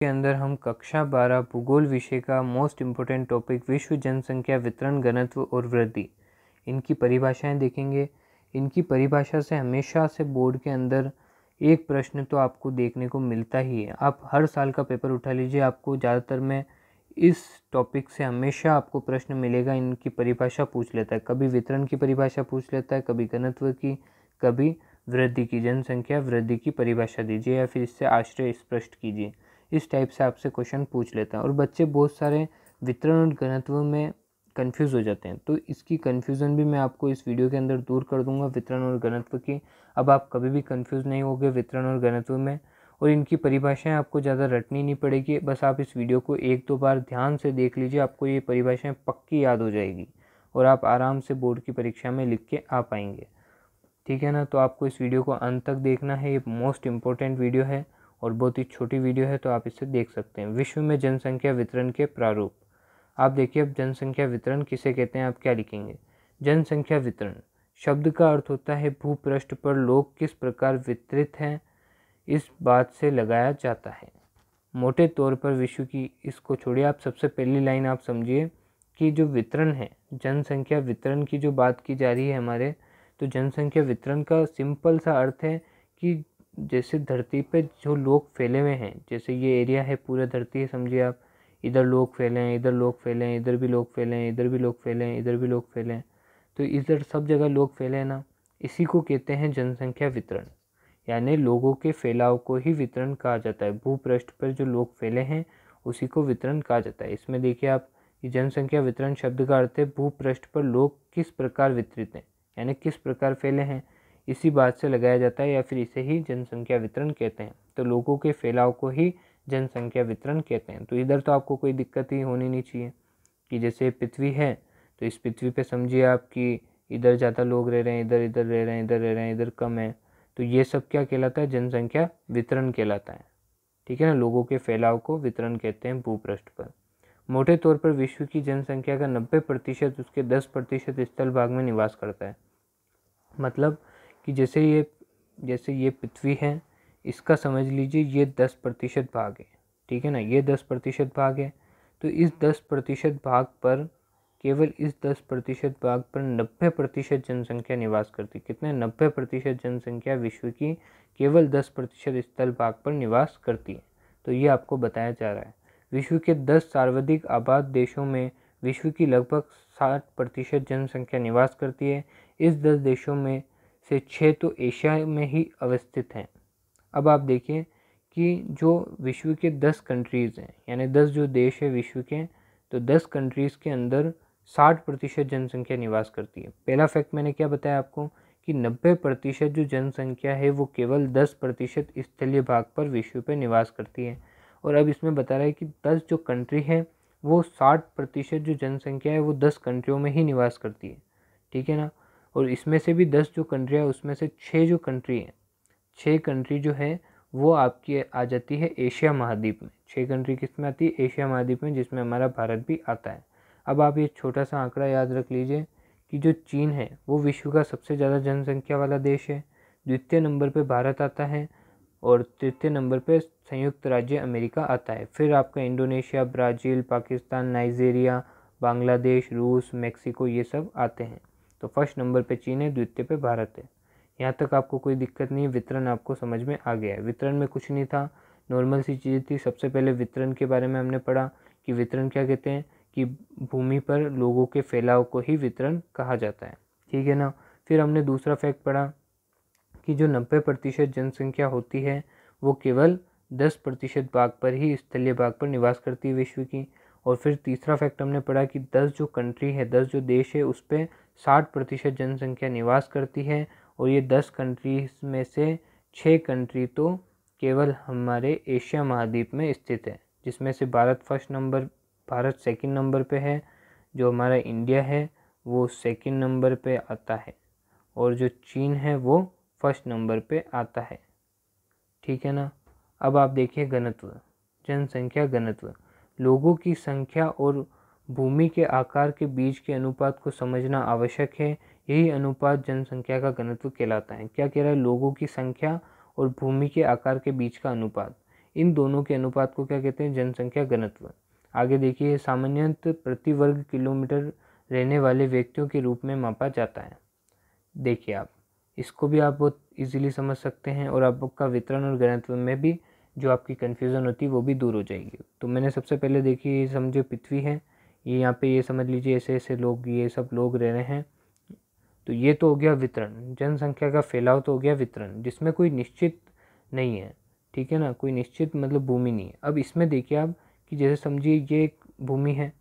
के अंदर हम कक्षा बारह भूगोल विषय का मोस्ट इम्पोर्टेंट टॉपिक विश्व जनसंख्या वितरण घनत्व और वृद्धि इनकी परिभाषाएं देखेंगे इनकी परिभाषा से हमेशा से बोर्ड के अंदर एक प्रश्न तो आपको देखने को मिलता ही है आप हर साल का पेपर उठा लीजिए आपको ज़्यादातर में इस टॉपिक से हमेशा आपको प्रश्न मिलेगा इनकी परिभाषा पूछ लेता है कभी वितरण की परिभाषा पूछ लेता है कभी घनत्व की कभी वृद्धि की जनसंख्या वृद्धि की परिभाषा दीजिए या फिर इससे आश्रय स्पष्ट कीजिए इस टाइप से आपसे क्वेश्चन पूछ लेता है और बच्चे बहुत सारे वितरण और घनत्व में कन्फ्यूज़ हो जाते हैं तो इसकी कन्फ्यूज़न भी मैं आपको इस वीडियो के अंदर दूर कर दूंगा वितरण और घनत्व की अब आप कभी भी कन्फ्यूज़ नहीं होगे वितरण और घनत्व में और इनकी परिभाषाएं आपको ज़्यादा रटनी नहीं पड़ेगी बस आप इस वीडियो को एक दो बार ध्यान से देख लीजिए आपको ये परिभाषाएं पक्की याद हो जाएगी और आप आराम से बोर्ड की परीक्षा में लिख के आ पाएंगे ठीक है ना तो आपको इस वीडियो को अंत तक देखना है ये मोस्ट इम्पॉर्टेंट वीडियो है और बहुत ही छोटी वीडियो है तो आप इसे देख सकते हैं विश्व में जनसंख्या वितरण के प्रारूप आप देखिए अब जनसंख्या वितरण किसे कहते हैं आप क्या लिखेंगे जनसंख्या वितरण शब्द का अर्थ होता है भूपृष्ठ पर लोग किस प्रकार वितरित हैं इस बात से लगाया जाता है मोटे तौर पर विश्व की इसको छोड़िए आप सबसे पहली लाइन आप समझिए कि जो वितरण है जनसंख्या वितरण की जो बात की जा रही है हमारे तो जनसंख्या वितरण का सिंपल सा अर्थ है कि जैसे धरती पे जो लोग फैले हुए हैं जैसे ये एरिया है पूरा धरती है समझिए आप इधर लोग फैले हैं इधर लोग फैले हैं इधर भी लोग फैले हैं इधर भी लोग फैले हैं इधर भी लोग फैले हैं तो इधर सब जगह लोग फैले हैं ना इसी को कहते हैं जनसंख्या वितरण यानी लोगों के फैलाव को ही वितरण कहा जाता है भूपृष्ठ पर जो लोग फैले हैं उसी को वितरण कहा जाता है इसमें देखिए आप ये जनसंख्या वितरण शब्द का अर्थ है भूपृष्ठ पर लोग किस प्रकार वितरित हैं यानी किस प्रकार फैले हैं इसी बात से लगाया जाता है या फिर इसे ही जनसंख्या वितरण कहते हैं तो लोगों के फैलाव को ही जनसंख्या वितरण कहते हैं तो इधर तो आपको कोई दिक्कत ही होनी नहीं चाहिए कि जैसे पृथ्वी है तो इस पृथ्वी पे समझिए आप कि इधर ज़्यादा लोग रह रहे हैं इधर इधर रह रहे हैं इधर रह रहे हैं इधर कम है तो ये सब क्या कहलाता है जनसंख्या वितरण कहलाता है ठीक है ना लोगों के फैलाव को वितरण कहते हैं भूपृष्ठ पर मोटे तौर पर विश्व की जनसंख्या का नब्बे प्रतिशत उसके दस प्रतिशत स्थल भाग में निवास करता है मतलब कि जैसे ये जैसे ये पृथ्वी है इसका समझ लीजिए ये दस प्रतिशत भाग है ठीक है ना ये दस प्रतिशत भाग है तो इस दस प्रतिशत भाग पर केवल इस दस प्रतिशत भाग पर नब्बे प्रतिशत जनसंख्या निवास करती कितने नब्बे प्रतिशत जनसंख्या विश्व की केवल दस प्रतिशत स्थल भाग पर निवास करती है तो ये आपको बताया जा रहा है विश्व के दस सर्वाधिक आबाद देशों में विश्व की लगभग साठ प्रतिशत जनसंख्या निवास करती है इस दस देशों में से छः तो एशिया में ही अवस्थित हैं अब आप देखिए कि जो विश्व के दस कंट्रीज़ हैं यानी दस जो देश है विश्व के तो दस कंट्रीज़ के अंदर साठ प्रतिशत जनसंख्या निवास करती है पहला फैक्ट मैंने क्या बताया आपको कि नब्बे प्रतिशत जो जनसंख्या है वो केवल दस प्रतिशत स्थलीय भाग पर विश्व पर निवास करती है और अब इसमें बता रहा है कि दस जो कंट्री है वो साठ प्रतिशत जो जनसंख्या है वो दस कंट्रियों में ही निवास करती है ठीक है ना और इसमें से भी दस जो कंट्री है उसमें से छः जो कंट्री हैं छः कंट्री जो है वो आपकी आ जाती है एशिया महाद्वीप में छः कंट्री किस में आती है एशिया महाद्वीप में जिसमें हमारा भारत भी आता है अब आप ये छोटा सा आंकड़ा याद रख लीजिए कि जो चीन है वो विश्व का सबसे ज़्यादा जनसंख्या वाला देश है द्वितीय नंबर पर भारत आता है और तृतीय नंबर पर संयुक्त राज्य अमेरिका आता है फिर आपका Indonesia Brazil Pakistan Nigeria Bangladesh रूस मेक्सिको ये सब आते हैं तो फर्स्ट नंबर पे चीन है द्वितीय पे भारत है यहाँ तक आपको कोई दिक्कत नहीं वितरण आपको समझ में आ गया है वितरण में कुछ नहीं था नॉर्मल सी चीज़ें थी सबसे पहले वितरण के बारे में हमने पढ़ा कि वितरण क्या कहते हैं कि भूमि पर लोगों के फैलाव को ही वितरण कहा जाता है ठीक है ना फिर हमने दूसरा फैक्ट पढ़ा कि जो नब्बे प्रतिशत जनसंख्या होती है वो केवल दस प्रतिशत भाग पर ही स्थलीय भाग पर निवास करती है विश्व की और फिर तीसरा फैक्ट हमने पढ़ा कि दस जो कंट्री है दस जो देश है उस पर साठ प्रतिशत जनसंख्या निवास करती है और ये दस कंट्रीज में से छः कंट्री तो केवल हमारे एशिया महाद्वीप में स्थित है जिसमें से Bharat first number Bharat second number पे है जो हमारा इंडिया है वो सेकंड नंबर पे आता है और जो चीन है वो फर्स्ट नंबर पे आता है ठीक है ना अब आप देखिए घनत्व जनसंख्या घनत्व लोगों की संख्या और भूमि के आकार के बीच के अनुपात को समझना आवश्यक है यही अनुपात जनसंख्या का घनत्व कहलाता है क्या कह रहा है लोगों की संख्या और भूमि के आकार के बीच का अनुपात इन दोनों के अनुपात को क्या कहते हैं जनसंख्या घनत्व आगे देखिए सामान्यतः प्रति वर्ग किलोमीटर रहने वाले व्यक्तियों के रूप में मापा जाता है देखिए आप इसको भी आप बहुत ईजिली समझ सकते हैं और आपका वितरण और घनत्व में भी जो आपकी कन्फ्यूज़न होती है वो भी दूर हो जाएगी तो मैंने सबसे पहले देखिए समझो पृथ्वी है ये यहाँ पे ये समझ लीजिए ऐसे ऐसे लोग ये सब लोग रह रहे हैं तो ये तो हो गया वितरण जनसंख्या का फैलाव तो हो गया वितरण जिसमें कोई निश्चित नहीं है ठीक है ना कोई निश्चित मतलब भूमि नहीं है अब इसमें देखिए आप कि जैसे समझिए ये एक भूमि है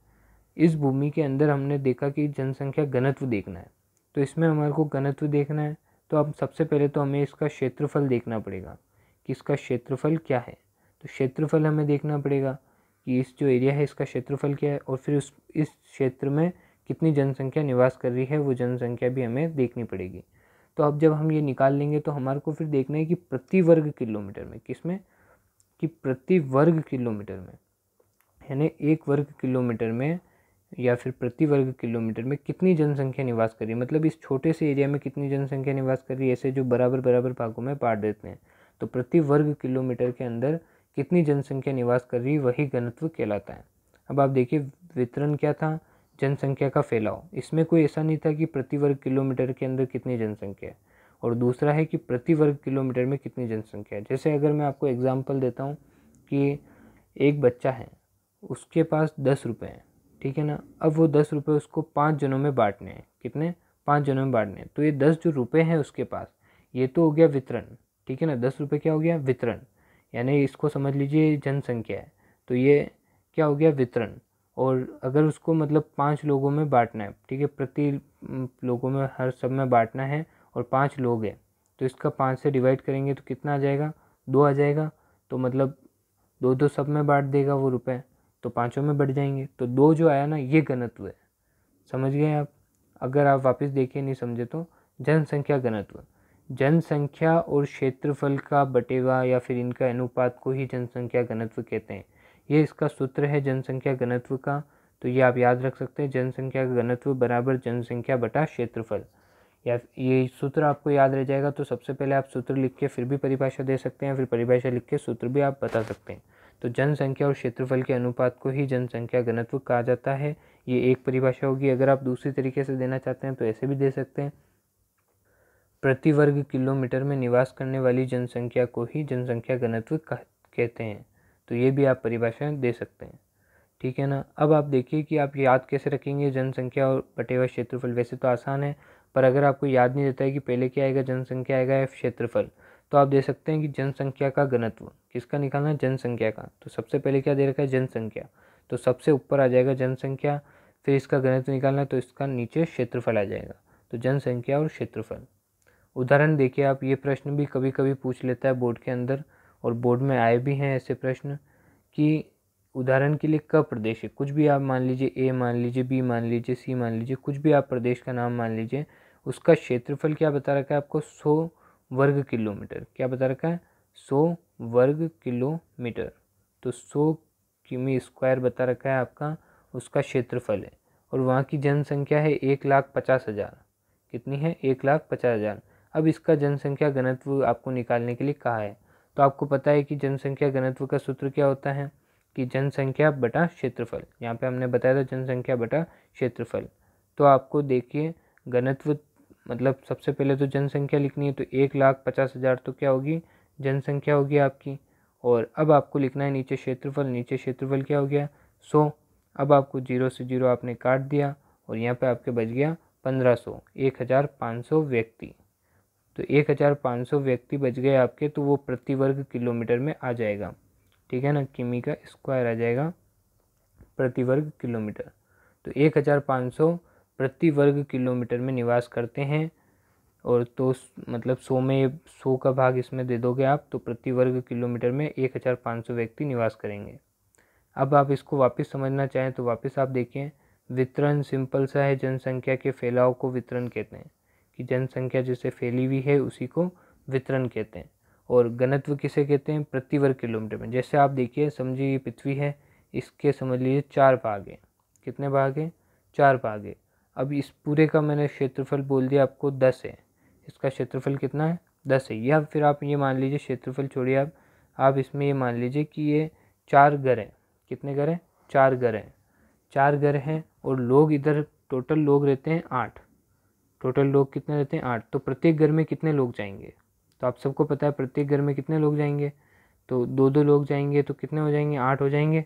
इस भूमि के अंदर हमने देखा कि जनसंख्या घनत्व देखना है तो इसमें हमारे को घनत्व देखना है तो अब सबसे पहले तो हमें इसका क्षेत्रफल देखना पड़ेगा कि इसका क्षेत्रफल क्या है तो क्षेत्रफल हमें देखना पड़ेगा कि इस जो एरिया है इसका क्षेत्रफल क्या है और फिर उस इस क्षेत्र में कितनी जनसंख्या निवास कर रही है वो जनसंख्या भी हमें देखनी पड़ेगी तो अब जब हम ये निकाल लेंगे तो हमारे को फिर देखना है कि प्रति वर्ग किलोमीटर में किस में कि प्रति वर्ग किलोमीटर में यानी एक वर्ग किलोमीटर में या फिर प्रति वर्ग किलोमीटर में कितनी जनसंख्या निवास कर रही है मतलब इस छोटे से एरिया में कितनी जनसंख्या निवास कर रही है ऐसे जो बराबर बराबर भागों में बांट देते हैं तो प्रति वर्ग किलोमीटर के अंदर कितनी जनसंख्या निवास कर रही वही घनत्व कहलाता है अब आप देखिए वितरण क्या था जनसंख्या का फैलाव इसमें कोई ऐसा नहीं था कि प्रति वर्ग किलोमीटर के अंदर कितनी जनसंख्या है और दूसरा है कि प्रति वर्ग किलोमीटर में कितनी जनसंख्या है जैसे अगर मैं आपको एग्ज़ाम्पल देता हूँ कि एक बच्चा है उसके पास दस रुपये हैं ठीक है ना अब वो दस रुपये उसको पाँच जनों में बांटने हैं कितने पाँच जनों में बांटने हैं तो ये दस जो रुपये हैं उसके पास ये तो हो गया वितरण ठीक है ना दस रुपये क्या हो गया वितरण यानी इसको समझ लीजिए जनसंख्या है तो ये क्या हो गया वितरण और अगर उसको मतलब पाँच लोगों में बांटना है ठीक है प्रति लोगों में हर सब में बांटना है और पाँच लोग हैं तो इसका पाँच से डिवाइड करेंगे तो कितना आ जाएगा दो आ जाएगा तो मतलब दो दो सब में बांट देगा वो रुपए तो पाँचों में बढ़ जाएंगे तो दो जो आया ना ये गणत है समझ गए आप अगर आप वापस देखिए नहीं समझे तो जनसंख्या घनत्व जनसंख्या और क्षेत्रफल का बटेगा या फिर इनका अनुपात को ही जनसंख्या घनत्व कहते हैं ये इसका सूत्र है जनसंख्या घनत्व का तो ये आप याद रख सकते हैं जनसंख्या घनत्व बराबर जनसंख्या बटा क्षेत्रफल या ये सूत्र आपको याद रह जाएगा तो सबसे पहले आप सूत्र लिख के फिर भी परिभाषा दे सकते हैं फिर परिभाषा लिख के सूत्र भी आप बता सकते हैं तो जनसंख्या और क्षेत्रफल के अनुपात को ही जनसंख्या घनत्व कहा जाता है ये एक परिभाषा होगी अगर आप दूसरी तरीके से देना चाहते हैं तो ऐसे भी दे सकते हैं प्रति वर्ग किलोमीटर में निवास करने वाली जनसंख्या को ही जनसंख्या घनत्व कहते हैं तो ये भी आप परिभाषाएँ दे सकते हैं ठीक है ना अब आप देखिए कि आप याद कैसे रखेंगे जनसंख्या और बटे हुआ क्षेत्रफल वैसे तो आसान है पर अगर आपको याद नहीं रहता है कि पहले क्या आएगा जनसंख्या आएगा या क्षेत्रफल तो आप दे सकते हैं कि जनसंख्या का घनत्व किसका निकालना है जनसंख्या का तो सबसे पहले क्या दे रखा है जनसंख्या तो सबसे ऊपर आ जाएगा जनसंख्या फिर इसका घनत्व निकालना है तो इसका नीचे क्षेत्रफल आ जाएगा तो जनसंख्या और क्षेत्रफल उदाहरण देखिए आप ये प्रश्न भी कभी कभी पूछ लेता है बोर्ड के अंदर और बोर्ड में आए भी हैं ऐसे प्रश्न कि उदाहरण के लिए क प्रदेश है कुछ भी आप मान लीजिए ए मान लीजिए बी मान लीजिए सी मान लीजिए कुछ भी आप प्रदेश का नाम मान लीजिए उसका क्षेत्रफल क्या बता रखा है आपको सौ वर्ग किलोमीटर क्या बता रखा है सौ वर्ग किलोमीटर तो सौ किमी स्क्वायर बता रखा है आपका उसका क्षेत्रफल है और वहाँ की जनसंख्या है एक लाख पचास हज़ार कितनी है एक लाख पचास हज़ार अब इसका जनसंख्या घनत्व आपको निकालने के लिए कहा है तो आपको पता है कि जनसंख्या घनत्व का सूत्र क्या होता है कि जनसंख्या बटा क्षेत्रफल यहाँ पे हमने बताया था जनसंख्या बटा क्षेत्रफल तो आपको देखिए घनत्व मतलब सबसे पहले तो जनसंख्या लिखनी है तो एक लाख पचास हज़ार तो क्या होगी जनसंख्या होगी आपकी और अब आपको लिखना है नीचे क्षेत्रफल नीचे क्षेत्रफल क्या हो गया सो अब आपको जीरो से जीरो आपने काट दिया और यहाँ पर आपके बच गया पंद्रह सौ एक हज़ार पाँच सौ व्यक्ति तो एक हज़ार पाँच सौ व्यक्ति बच गए आपके तो वो प्रति वर्ग किलोमीटर में आ जाएगा ठीक है ना किमी का स्क्वायर आ जाएगा प्रति वर्ग किलोमीटर तो एक हज़ार पाँच सौ प्रति वर्ग किलोमीटर में निवास करते हैं और तो मतलब सौ में सौ का भाग इसमें दे दोगे आप तो प्रति वर्ग किलोमीटर में एक हज़ार पाँच सौ व्यक्ति निवास करेंगे अब आप इसको वापस समझना चाहें तो वापस आप देखिए वितरण सिंपल सा है जनसंख्या के फैलाव को वितरण कहते हैं कि जनसंख्या जिसे फैली हुई है उसी को वितरण कहते हैं और घनत्व किसे कहते हैं प्रति वर्ग किलोमीटर में जैसे आप देखिए समझिए ये पृथ्वी है इसके समझ लीजिए चार भाग हैं कितने भाग हैं चार भाग हैं अब इस पूरे का मैंने क्षेत्रफल बोल दिया आपको दस है इसका क्षेत्रफल कितना है दस है या फिर आप ये मान लीजिए क्षेत्रफल छोड़िए आप आप इसमें ये मान लीजिए कि ये चार घर हैं कितने घर हैं चार घर हैं चार घर हैं और लोग इधर टोटल लोग रहते हैं आठ टोटल लोग कितने रहते हैं आठ तो प्रत्येक घर में कितने लोग जाएंगे तो आप सबको पता है प्रत्येक घर में कितने लोग जाएंगे तो दो दो लोग जाएंगे तो कितने हो जाएंगे आठ हो जाएंगे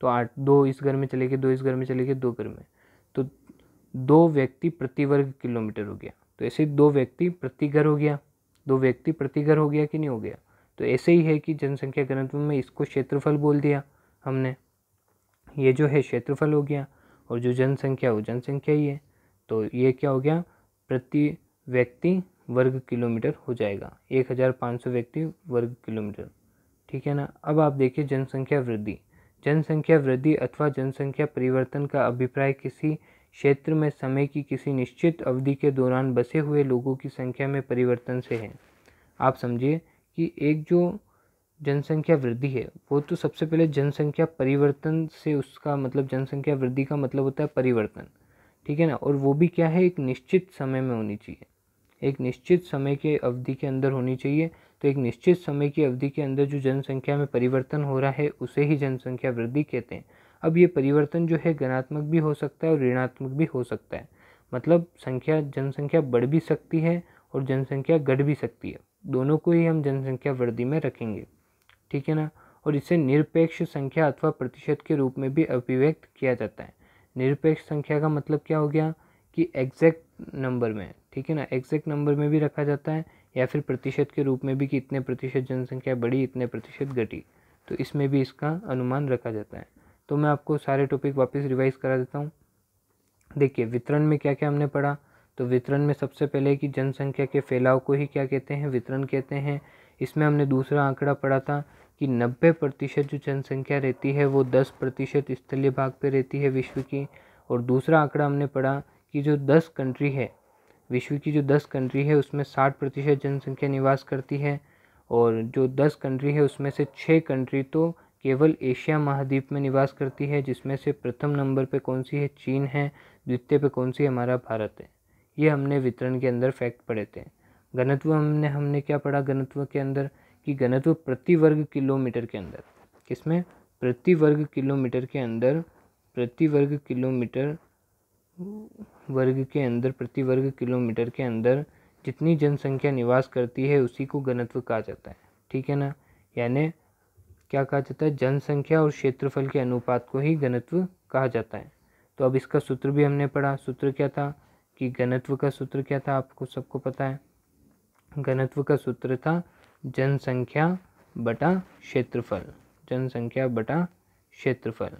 तो आठ दो इस घर में चले गए दो इस घर में चले गए दो घर में तो दो व्यक्ति प्रति वर्ग किलोमीटर हो गया तो ऐसे दो व्यक्ति प्रति घर हो गया दो व्यक्ति प्रति घर हो गया कि नहीं हो गया तो ऐसे ही है कि जनसंख्या घनत्व में इसको क्षेत्रफल बोल दिया हमने ये जो है क्षेत्रफल हो गया और जो जनसंख्या हो जनसंख्या ही है तो ये क्या हो गया प्रति व्यक्ति वर्ग किलोमीटर हो जाएगा एक हज़ार पाँच सौ व्यक्ति वर्ग किलोमीटर ठीक है ना अब आप देखिए जनसंख्या वृद्धि जनसंख्या वृद्धि अथवा जनसंख्या परिवर्तन का अभिप्राय किसी क्षेत्र में समय की किसी निश्चित अवधि के दौरान बसे हुए लोगों की संख्या में परिवर्तन से है आप समझिए कि एक जो जनसंख्या वृद्धि है वो तो सबसे पहले जनसंख्या परिवर्तन से उसका मतलब जनसंख्या वृद्धि का मतलब होता है परिवर्तन ठीक है ना और वो भी क्या है एक निश्चित समय में होनी चाहिए एक निश्चित समय के अवधि के अंदर होनी चाहिए तो एक निश्चित समय की अवधि के अंदर जो जनसंख्या में परिवर्तन हो रहा है उसे ही जनसंख्या वृद्धि कहते हैं अब ये परिवर्तन जो है गणात्मक भी हो सकता है और ऋणात्मक भी हो सकता है मतलब संख्या जनसंख्या बढ़ भी सकती है और जनसंख्या घट भी सकती है दोनों को ही हम जनसंख्या वृद्धि में रखेंगे ठीक है ना और इसे निरपेक्ष संख्या अथवा प्रतिशत के रूप में भी अभिव्यक्त किया जाता है निरपेक्ष संख्या का मतलब क्या हो गया कि एग्जैक्ट नंबर में ठीक है ना एग्जैक्ट नंबर में भी रखा जाता है या फिर प्रतिशत के रूप में भी कि इतने प्रतिशत जनसंख्या बढ़ी इतने प्रतिशत घटी तो इसमें भी इसका अनुमान रखा जाता है तो मैं आपको सारे टॉपिक वापस रिवाइज करा देता हूँ देखिए वितरण में क्या क्या हमने पढ़ा तो वितरण में सबसे पहले कि जनसंख्या के फैलाव को ही क्या कहते हैं वितरण कहते हैं इसमें हमने दूसरा आंकड़ा पढ़ा था कि 90 प्रतिशत जो जनसंख्या रहती है वो 10 प्रतिशत स्थलीय भाग पे रहती है विश्व की और दूसरा आंकड़ा हमने पढ़ा कि जो 10 कंट्री है विश्व की जो 10 कंट्री है उसमें 60 प्रतिशत जनसंख्या निवास करती है और जो 10 कंट्री है उसमें से छः कंट्री तो केवल एशिया महाद्वीप में निवास करती है जिसमें से प्रथम नंबर पर कौन सी है चीन है द्वितीय पर कौन सी हमारा भारत है ये हमने वितरण के अंदर फैक्ट पढ़े थे घनत्व हमने हमने क्या पढ़ा घनत्व के अंदर की घनत्व प्रति वर्ग किलोमीटर के अंदर किसमें प्रति वर्ग किलोमीटर के अंदर प्रति वर्ग किलोमीटर वर्ग के अंदर प्रति वर्ग किलोमीटर के अंदर जितनी जनसंख्या निवास करती है उसी को घनत्व कहा जाता है ठीक है ना यानी क्या कहा जाता है जनसंख्या और क्षेत्रफल के अनुपात को ही घनत्व कहा जाता है तो अब इसका सूत्र भी हमने पढ़ा सूत्र क्या था कि घनत्व का सूत्र क्या था आपको सबको पता है घनत्व का सूत्र था जनसंख्या बटा क्षेत्रफल जनसंख्या बटा क्षेत्रफल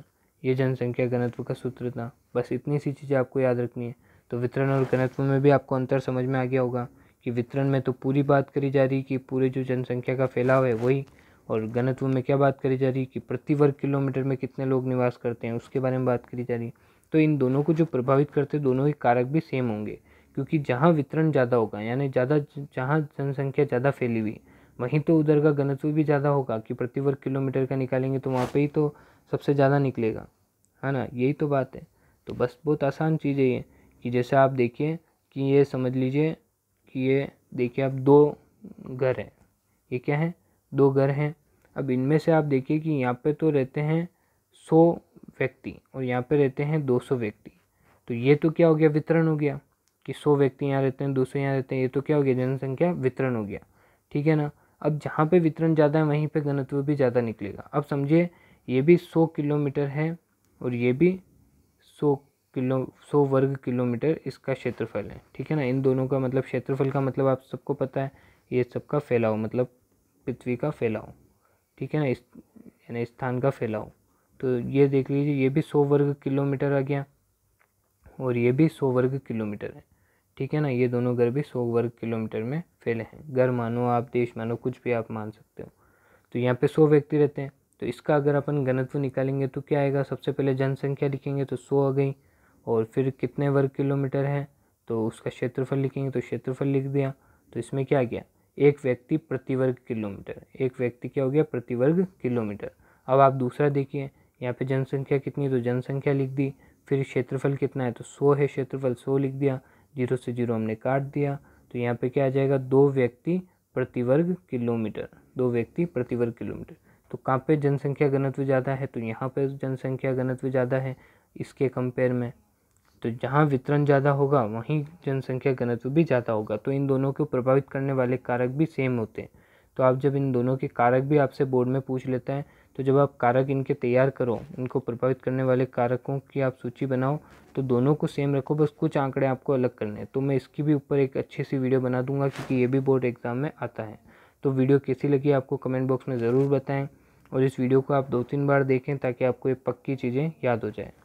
ये जनसंख्या घनत्व का सूत्र था बस इतनी सी चीज़ें आपको याद रखनी है तो वितरण और घनत्व में भी आपको अंतर समझ में आ गया होगा कि वितरण में तो पूरी बात करी जा रही कि पूरे जो जनसंख्या का फैलाव है वही और घनत्व में क्या बात करी जा रही कि प्रति वर्ग किलोमीटर में कितने लोग निवास करते हैं उसके बारे में बात करी जा रही है तो इन दोनों को जो प्रभावित करते दोनों के कारक भी सेम होंगे क्योंकि जहाँ वितरण ज़्यादा होगा यानी ज़्यादा जहाँ जनसंख्या ज़्यादा फैली हुई वहीं तो उधर का घनत्व भी ज़्यादा होगा कि प्रति वर्ग किलोमीटर का निकालेंगे तो वहाँ पे ही तो सबसे ज़्यादा निकलेगा है ना यही तो बात है तो बस बहुत आसान चीज़ है ये कि जैसे आप देखिए कि ये समझ लीजिए कि ये देखिए आप दो घर हैं ये क्या है दो घर हैं अब इनमें से आप देखिए कि यहाँ पर तो रहते हैं सौ व्यक्ति और यहाँ पर रहते हैं दो सौ व्यक्ति तो ये तो क्या हो गया वितरण हो गया कि सौ व्यक्ति यहाँ रहते हैं दो सौ यहाँ रहते हैं ये तो क्या हो गया जनसंख्या वितरण हो गया ठीक है ना अब जहाँ पे वितरण ज़्यादा है वहीं पे घनत्व भी ज़्यादा निकलेगा अब समझिए ये भी सौ किलोमीटर है और ये भी सौ किलो सौ वर्ग किलोमीटर इसका क्षेत्रफल है ठीक है ना इन दोनों का मतलब क्षेत्रफल का मतलब आप सबको पता है ये सबका फैलाओ मतलब पृथ्वी का फैलाओ ठीक है ना इस यानी स्थान का फैलाओ तो ये देख लीजिए ये भी सौ वर्ग किलोमीटर आ गया और ये भी सौ वर्ग किलोमीटर है ठीक है ना ये दोनों घर भी सौ वर्ग किलोमीटर में फैले हैं घर मानो आप देश मानो कुछ भी आप मान सकते हो तो यहाँ पे सौ व्यक्ति रहते हैं तो इसका अगर अपन घनत्व निकालेंगे तो क्या आएगा सबसे पहले जनसंख्या लिखेंगे तो सौ आ गई और फिर कितने वर्ग किलोमीटर हैं तो उसका क्षेत्रफल लिखेंगे तो क्षेत्रफल लिख दिया तो इसमें क्या गया एक व्यक्ति प्रति वर्ग किलोमीटर एक व्यक्ति क्या हो गया प्रति वर्ग किलोमीटर अब आप दूसरा देखिए यहाँ पे जनसंख्या कितनी है तो जनसंख्या लिख दी फिर क्षेत्रफल कितना है तो सौ है क्षेत्रफल सौ लिख दिया जीरो से जीरो हमने काट दिया तो यहाँ पे क्या आ जाएगा दो व्यक्ति प्रति वर्ग किलोमीटर दो व्यक्ति प्रति वर्ग किलोमीटर तो कहाँ पे जनसंख्या घनत्व ज़्यादा है तो यहाँ पे जनसंख्या घनत्व ज़्यादा है इसके कंपेयर में तो जहाँ वितरण ज़्यादा होगा वहीं जनसंख्या घनत्व भी ज़्यादा होगा तो इन दोनों को प्रभावित करने वाले कारक भी सेम होते हैं तो आप जब इन दोनों के कारक भी आपसे बोर्ड में पूछ लेते हैं तो जब आप कारक इनके तैयार करो इनको प्रभावित करने वाले कारकों की आप सूची बनाओ तो दोनों को सेम रखो बस कुछ आंकड़े आपको अलग करने हैं तो मैं इसकी भी ऊपर एक अच्छी सी वीडियो बना दूंगा क्योंकि ये भी बोर्ड एग्ज़ाम में आता है तो वीडियो कैसी लगी आपको कमेंट बॉक्स में ज़रूर बताएँ और इस वीडियो को आप दो तीन बार देखें ताकि आपको ये पक्की चीज़ें याद हो जाएँ